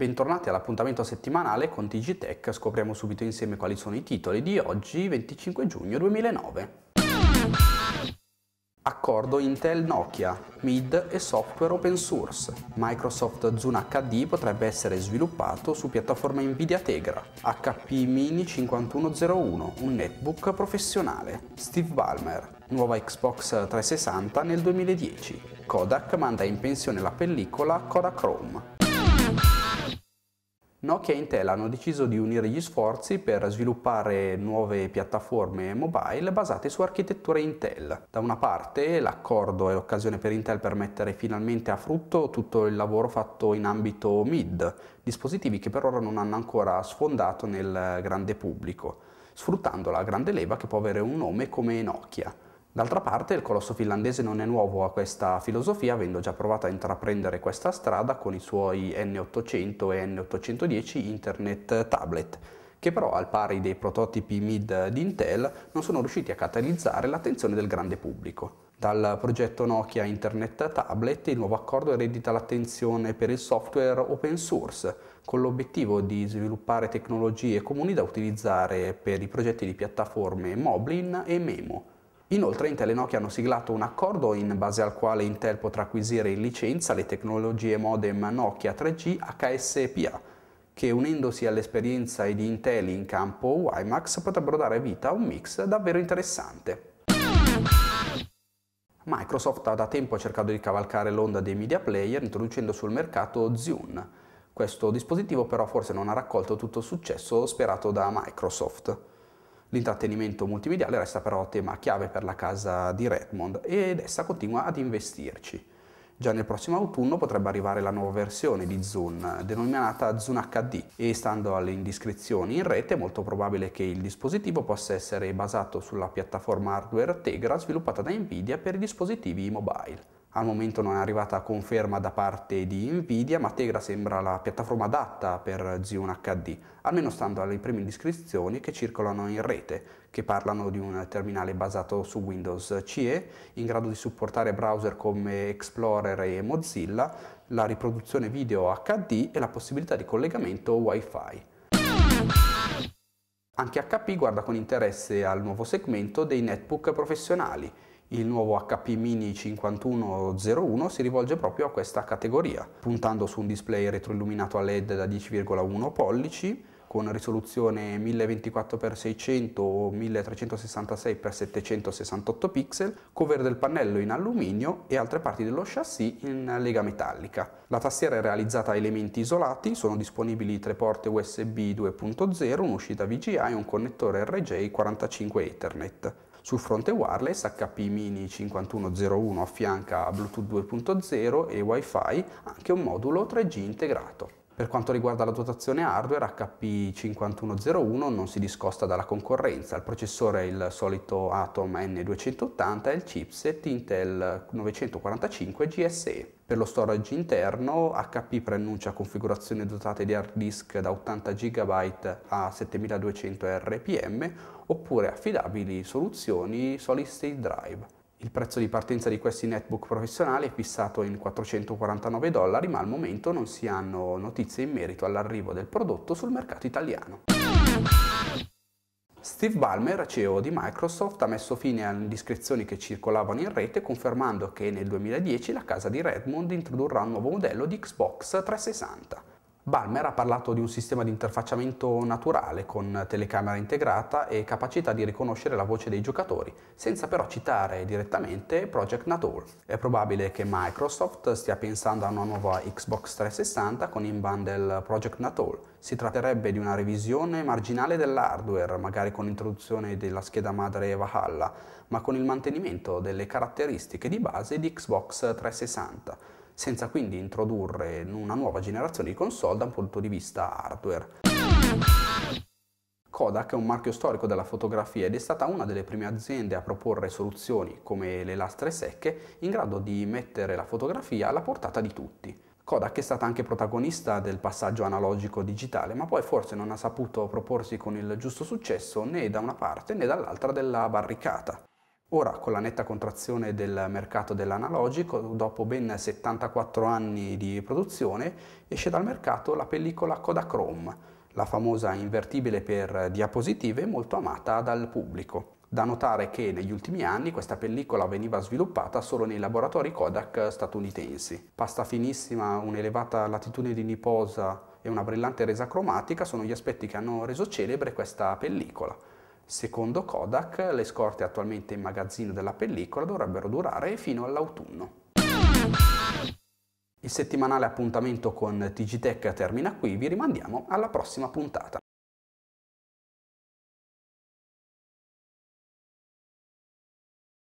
Bentornati all'appuntamento settimanale con TGTech, scopriamo subito insieme quali sono i titoli di oggi 25 giugno 2009. Accordo Intel-Nokia, MID e software open source. Microsoft Zune HD potrebbe essere sviluppato su piattaforma Nvidia Tegra. HP Mini 5101, un netbook professionale. Steve Ballmer, nuova Xbox 360 nel 2010. Kodak manda in pensione la pellicola Kodak Chrome. Nokia e Intel hanno deciso di unire gli sforzi per sviluppare nuove piattaforme mobile basate su architetture Intel. Da una parte l'accordo è l'occasione per Intel per mettere finalmente a frutto tutto il lavoro fatto in ambito MID, dispositivi che per ora non hanno ancora sfondato nel grande pubblico, sfruttando la grande leva che può avere un nome come Nokia. D'altra parte il colosso finlandese non è nuovo a questa filosofia, avendo già provato a intraprendere questa strada con i suoi N800 e N810 Internet Tablet, che però al pari dei prototipi mid di Intel non sono riusciti a catalizzare l'attenzione del grande pubblico. Dal progetto Nokia Internet Tablet il nuovo accordo eredita l'attenzione per il software open source, con l'obiettivo di sviluppare tecnologie comuni da utilizzare per i progetti di piattaforme Moblin e Memo Inoltre Intel e Nokia hanno siglato un accordo in base al quale Intel potrà acquisire in licenza le tecnologie modem Nokia 3G HSPA, che unendosi all'esperienza di Intel in campo WiMAX potrebbero dare vita a un mix davvero interessante. Microsoft ha da tempo cercato di cavalcare l'onda dei media player introducendo sul mercato Zune. Questo dispositivo però forse non ha raccolto tutto il successo sperato da Microsoft. L'intrattenimento multimediale resta però tema chiave per la casa di Redmond ed essa continua ad investirci. Già nel prossimo autunno potrebbe arrivare la nuova versione di Zune, denominata Zune HD, e stando alle indiscrezioni in rete è molto probabile che il dispositivo possa essere basato sulla piattaforma hardware Tegra sviluppata da Nvidia per i dispositivi mobile. Al momento non è arrivata conferma da parte di Nvidia, ma Tegra sembra la piattaforma adatta per Xeon HD, almeno stando alle prime descrizioni che circolano in rete, che parlano di un terminale basato su Windows CE, in grado di supportare browser come Explorer e Mozilla, la riproduzione video HD e la possibilità di collegamento Wi-Fi. Anche HP guarda con interesse al nuovo segmento dei netbook professionali il nuovo HP Mini 5101 si rivolge proprio a questa categoria, puntando su un display retroilluminato a LED da 10,1 pollici con risoluzione 1024x600 o 1366x768 pixel, cover del pannello in alluminio e altre parti dello chassis in lega metallica. La tastiera è realizzata a elementi isolati, sono disponibili tre porte USB 2.0, un'uscita VGA e un connettore RJ45 Ethernet. Sul fronte wireless HP Mini 5101 affianca Bluetooth 2.0 e Wi-Fi anche un modulo 3G integrato. Per quanto riguarda la dotazione hardware, HP5101 non si discosta dalla concorrenza. Il processore è il solito Atom N280 e il chipset Intel 945 GSE. Per lo storage interno, HP preannuncia configurazioni dotate di hard disk da 80 GB a 7200 RPM oppure affidabili soluzioni solid state drive. Il prezzo di partenza di questi netbook professionali è fissato in 449 dollari, ma al momento non si hanno notizie in merito all'arrivo del prodotto sul mercato italiano. Steve Ballmer, CEO di Microsoft, ha messo fine alle indiscrezioni che circolavano in rete confermando che nel 2010 la casa di Redmond introdurrà un nuovo modello di Xbox 360. Balmer ha parlato di un sistema di interfacciamento naturale con telecamera integrata e capacità di riconoscere la voce dei giocatori, senza però citare direttamente Project Natal. È probabile che Microsoft stia pensando a una nuova Xbox 360 con in bundle Project Natal. Si tratterebbe di una revisione marginale dell'hardware, magari con l'introduzione della scheda madre Valhalla, ma con il mantenimento delle caratteristiche di base di Xbox 360 senza quindi introdurre una nuova generazione di console da un punto di vista hardware. Kodak è un marchio storico della fotografia ed è stata una delle prime aziende a proporre soluzioni come le lastre secche in grado di mettere la fotografia alla portata di tutti. Kodak è stata anche protagonista del passaggio analogico digitale, ma poi forse non ha saputo proporsi con il giusto successo né da una parte né dall'altra della barricata. Ora, con la netta contrazione del mercato dell'analogico, dopo ben 74 anni di produzione, esce dal mercato la pellicola Kodachrome, la famosa invertibile per diapositive molto amata dal pubblico. Da notare che negli ultimi anni questa pellicola veniva sviluppata solo nei laboratori Kodak statunitensi. Pasta finissima, un'elevata latitudine di niposa e una brillante resa cromatica sono gli aspetti che hanno reso celebre questa pellicola. Secondo Kodak, le scorte attualmente in magazzino della pellicola dovrebbero durare fino all'autunno. Il settimanale appuntamento con TGTech termina qui, vi rimandiamo alla prossima puntata.